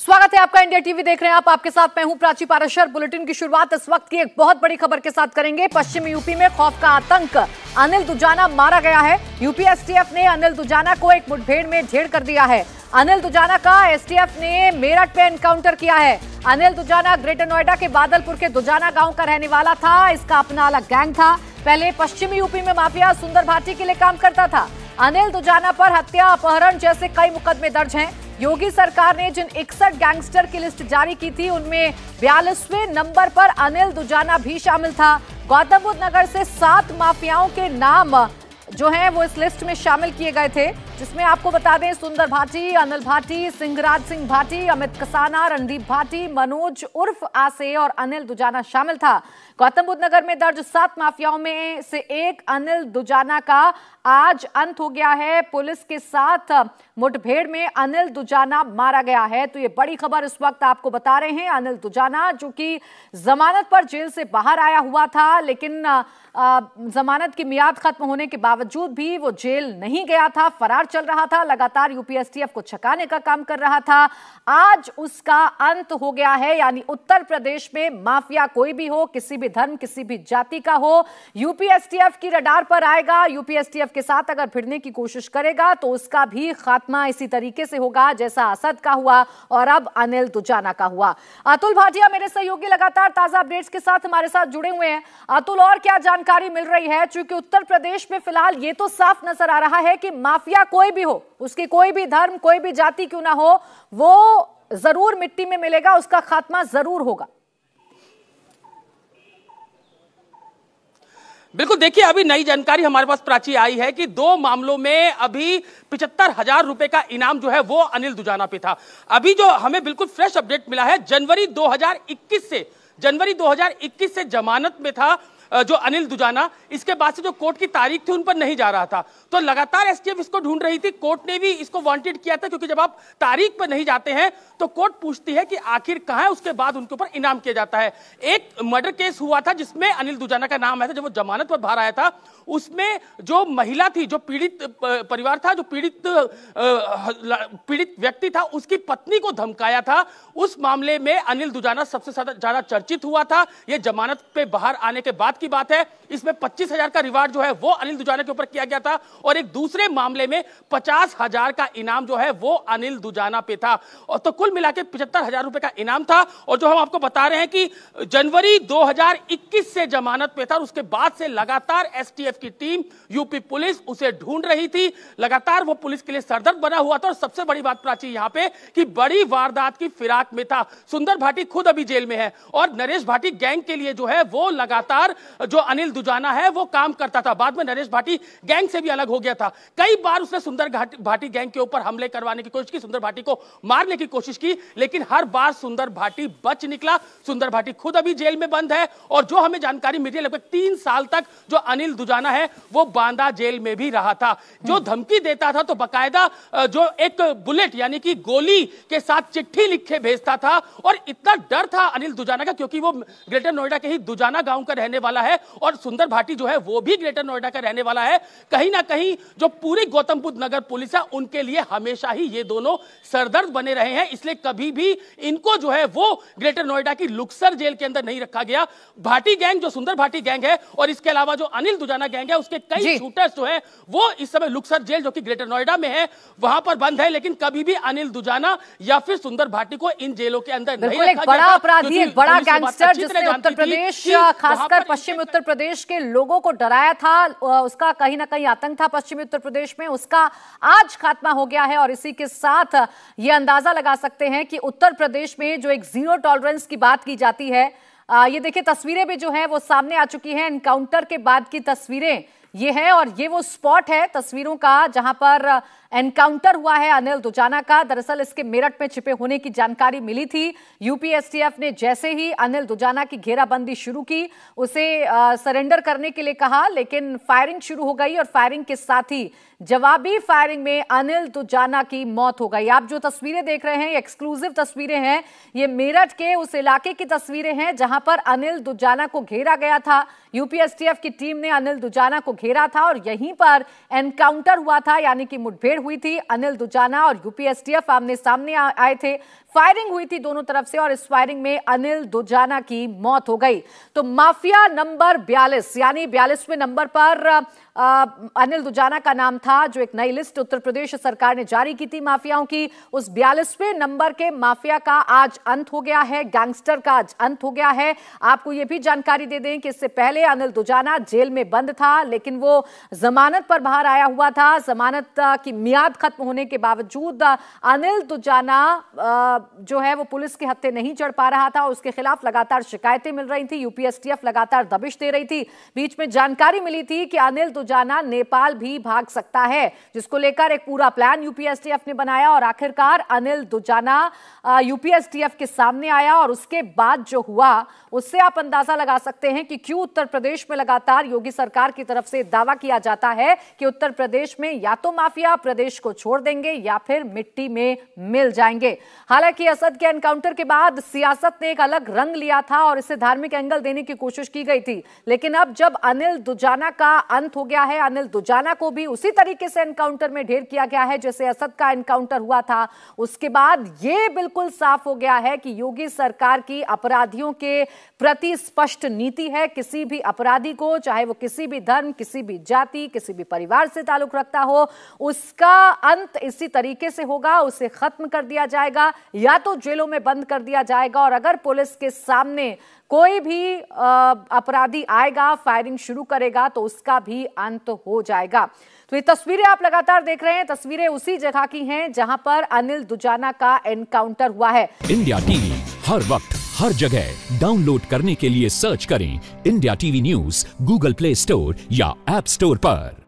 स्वागत है आपका इंडिया टीवी देख रहे हैं आप आपके साथ मैं हूं प्राची पाराशर बुलेटिन की शुरुआत इस वक्त की एक बहुत बड़ी खबर के साथ करेंगे पश्चिमी यूपी में खौफ का आतंक अनिल दुजाना मारा गया है यूपी एसटीएफ ने अनिल दुजाना को एक मुठभेड़ में ढेर कर दिया है अनिल दुजाना का एसटीएफ ने मेरठ में एनकाउंटर किया है अनिल दुजाना ग्रेटर नोएडा के बादलपुर के दुजाना गाँव का रहने वाला था इसका अपना अलग गैंग था पहले पश्चिमी यूपी में माफिया सुंदर भाटी के लिए काम करता था अनिल दुजाना पर हत्या अपहरण जैसे कई मुकदमे दर्ज हैं योगी सरकार ने जिन इकसठ गैंगस्टर की लिस्ट जारी की थी उनमें बयालीसवें नंबर पर अनिल दुजाना भी शामिल था गौतम बुद्ध नगर से सात माफियाओं के नाम जो हैं वो इस लिस्ट में शामिल किए गए थे जिसमें आपको बता दें सुंदर भाटी अनिल भाटी सिंहराज सिंह भाटी अमित कसाना रणदीप भाटी मनोज उर्फ आसे और अनिल दुजाना शामिल था गौतम बुद्ध नगर में दर्ज सात माफियाओं में से एक अनिल दुजाना का आज अंत हो गया है पुलिस के साथ मुठभेड़ में अनिल दुजाना मारा गया है तो ये बड़ी खबर इस वक्त आपको बता रहे हैं अनिल दुजाना जो कि जमानत पर जेल से बाहर आया हुआ था लेकिन जमानत की मियाद खत्म होने के बावजूद भी वो जेल नहीं गया था फरार चल रहा था लगातार यूपीएसटीएफ को छकाने का काम कर रहा था आज उसका अंत हो गया है यानी उत्तर प्रदेश में माफिया कोई भी हो किसी भी धर्म किसी भी जाति का हो यूपीएसटीएफ की रडार पर आएगा यूपीएसटीएफ के साथ अगर फिरने की कोशिश करेगा तो उसका भी खात्मा इसी तरीके से होगा जैसा असद का हुआ और अब अनिल दुजाना का हुआ अतुल भाटिया मेरे सहयोगी लगातार ताजा अपडेट्स के साथ हमारे साथ जुड़े हुए हैं अतुल और क्या जानकारी मिल रही है चूंकि उत्तर प्रदेश में फिलहाल ये तो साफ नजर आ रहा है कि माफिया को कोई भी हो उसकी कोई भी धर्म कोई भी जाति क्यों ना हो वो जरूर मिट्टी में मिलेगा उसका खात्मा जरूर होगा बिल्कुल देखिए अभी नई जानकारी हमारे पास प्राची आई है कि दो मामलों में अभी पिछहत्तर हजार रुपए का इनाम जो है वो अनिल दुजाना पे था अभी जो हमें बिल्कुल फ्रेश अपडेट मिला है जनवरी 2021 से जनवरी 2021 से जमानत में था जो अनिल दुजाना इसके बाद से जो कोर्ट की तारीख थी उन पर नहीं जा रहा था तो लगातार एसटीएफ इसको ढूंढ रही थी कोर्ट ने भी इसको वांटेड किया था क्योंकि जब आप तारीख पर नहीं जाते हैं तो कोर्ट पूछती है कि आखिर कहा है उसके बाद उनके ऊपर इनाम किया जाता है एक मर्डर केस हुआ था जिसमें अनिल दुजाना का नाम आया था जब वो जमानत पर बाहर आया था उसमें जो महिला थी जो पीड़ित परिवार था जो पीड़ित पीड़ित व्यक्ति था उसकी पत्नी को धमकाया था उस मामले में अनिल दुजाना सबसे ज्यादा चर्चित हुआ था यह जमानत पे बाहर आने के बाद की बात है इसमें पच्चीस हजार का रिवार्ड जो है वो अनिल दुजाना के ऊपर किया गया था और एक दूसरे मामले में पचास हजार का इनाम जो है वो अनिल दुजाना पे था और तो कुल मिला के पिछहत्तर हजार रुपए का इनाम था और जो हम आपको बता रहे हैं कि जनवरी 2021 से जमानत पे था और उसके बाद से लगातार एस की टीम यूपी पुलिस उसे ढूंढ रही थी लगातार वो पुलिस के लिए सरदर्द बना हुआ था और सबसे बड़ी बात प्राची यहाँ पे की बड़ी वारदात की फिराक में था सुंदर भाटी खुद अभी जेल में है और नरेश भाटी गैंग के लिए जो है वो लगातार जो अनिल दुजाना है वो काम करता था बाद में नरेश भाटी गैंग से भी अलग हो गया था कई बार उसने सुंदर भाटी गैंग के ऊपर हमले करवाने की कोशिश की सुंदर भाटी को मारने की कोशिश की लेकिन हर बार सुंदर भाटी बच निकला सुंदर भाटी खुद अभी जेल में बंद है और जो हमें जानकारी मिली लगभग तीन साल तक जो अनिल दुजाना है वो बांदा जेल में भी रहा था जो हम्म। धमकी देता था तो बकायदा जो एक बुलेट यानी कि गोली के साथ चिट्ठी लिख के भेजता था और इतना डर था अनिल दुजाना का क्योंकि वो ग्रेटर नोएडा के ही दुजाना गांव का रहने वाला वाला है और सुंदर भाटी जो है वो भी ग्रेटर नोएडा का रहने वाला है कहीं ना कहीं जो पूरी गौतम बुद्ध नगर पुलिस है उनके लिए हमेशा ही ये दोनों सरदर्द बने रहे हैं इसलिए कभी भी इनको जो है वो ग्रेटर नोएडा की लुक्सर जेल के अंदर नहीं रखा गया भाटी गैंग जो सुंदर भाटी गैंग है और इसके अलावा जो अनिल दुजाना गैंग है उसके कई शूटर्स जो है वो इस समय लुक्सर जेल जो कि ग्रेटर नोएडा में है वहां पर बंद है लेकिन कभी भी अनिल दुजाना या फिर सुंदर भाटी को इन जेलों के अंदर नहीं रखा बड़ा अपराधी बड़ा गैंगस्टर जिसने उत्तर प्रदेश खासकर पश्चिम पश्चिमी उत्तर प्रदेश के लोगों को डराया था उसका कहीं ना कहीं आतंक था पश्चिमी उत्तर प्रदेश में उसका आज खात्मा हो गया है और इसी के साथ ये अंदाजा लगा सकते हैं कि उत्तर प्रदेश में जो एक जीरो टॉलरेंस की बात की जाती है ये देखिए तस्वीरें भी जो है वो सामने आ चुकी हैं इनकाउंटर के बाद की तस्वीरें ये है और ये वो स्पॉट है तस्वीरों का जहां पर एनकाउंटर हुआ है अनिल दुजाना का दरअसल इसके मेरठ में छिपे होने की जानकारी मिली थी यूपीएसटीएफ ने जैसे ही अनिल दुजाना की घेराबंदी शुरू की उसे सरेंडर करने के लिए कहा लेकिन फायरिंग शुरू हो गई और फायरिंग के साथ ही जवाबी फायरिंग में अनिल दुजाना की मौत हो गई आप जो तस्वीरें देख रहे हैं एक्सक्लूसिव तस्वीरें हैं ये मेरठ के उस इलाके की तस्वीरें हैं जहां पर अनिल दुजाना को घेरा गया था यूपीएसटीएफ की टीम ने अनिल दुजाना को घेरा घेरा था और यहीं पर एनकाउंटर हुआ था यानी कि मुठभेड़ हुई थी अनिल दुजाना और यूपीएसटीएफ आमने सामने आए थे फायरिंग हुई थी दोनों तरफ से और इस फायरिंग में अनिल दुजाना की मौत हो गई तो माफिया नंबर बयालीस यानी बयालीसवें नंबर पर अनिल दुजाना का नाम था जो एक नई लिस्ट उत्तर प्रदेश सरकार ने जारी की थी माफियाओं की उस बयालीसवें नंबर के माफिया का आज अंत हो गया है गैंगस्टर का आज अंत हो गया है आपको यह भी जानकारी दे दें कि इससे पहले अनिल दुजाना जेल में बंद था लेकिन वो जमानत पर बाहर आया हुआ था जमानत की मियाद खत्म होने के बावजूद अनिल दुजाना जो है वो पुलिस के हत्थे नहीं चढ़ पा रहा था उसके खिलाफ लगातार शिकायतें मिल रही थी यूपीएसटीएफ लगातार दबिश दे रही थी बीच में जानकारी मिली थी कि अनिल जाना नेपाल भी भाग सकता है जिसको लेकर एक पूरा प्लान यूपीएसटीएफ ने बनाया और आखिरकार अनिल दुजाना यूपीएसटीएफ के सामने आया और उसके बाद जो हुआ उससे आप अंदाजा लगा सकते हैं कि क्यों उत्तर प्रदेश में लगातार योगी सरकार की तरफ से दावा किया जाता है कि उत्तर प्रदेश में या तो माफिया प्रदेश को छोड़ देंगे या फिर मिट्टी में मिल जाएंगे हालांकि असद के एनकाउंटर के बाद सियासत ने एक अलग रंग लिया था और इसे धार्मिक एंगल देने की कोशिश की गई थी लेकिन अब जब अनिल दुजाना का अंत हो गया गया है अनिल दुजाना को भी उसी तरीके से एनकाउंटर में ढेर किया गया है जैसे असद का एनकाउंटर हुआ था उसके बाद ये बिल्कुल साफ हो गया है कि योगी सरकार की अपराधियों के प्रति स्पष्ट नीति है किसी भी अपराधी को चाहे वो किसी भी धर्म किसी भी जाति किसी भी परिवार से ताल्लुक रखता हो उसका अंत इसी तरीके से होगा उसे खत्म कर दिया जाएगा या तो जेलों में बंद कर दिया जाएगा और अगर पुलिस के सामने कोई भी अपराधी आएगा फायरिंग शुरू करेगा तो उसका भी अंत हो जाएगा तो ये तस्वीरें आप लगातार देख रहे हैं तस्वीरें उसी जगह की हैं जहां पर अनिल दुजाना का एनकाउंटर हुआ है इंडिया टीवी हर वक्त हर जगह डाउनलोड करने के लिए सर्च करें India TV news Google Play Store या एप स्टोर पर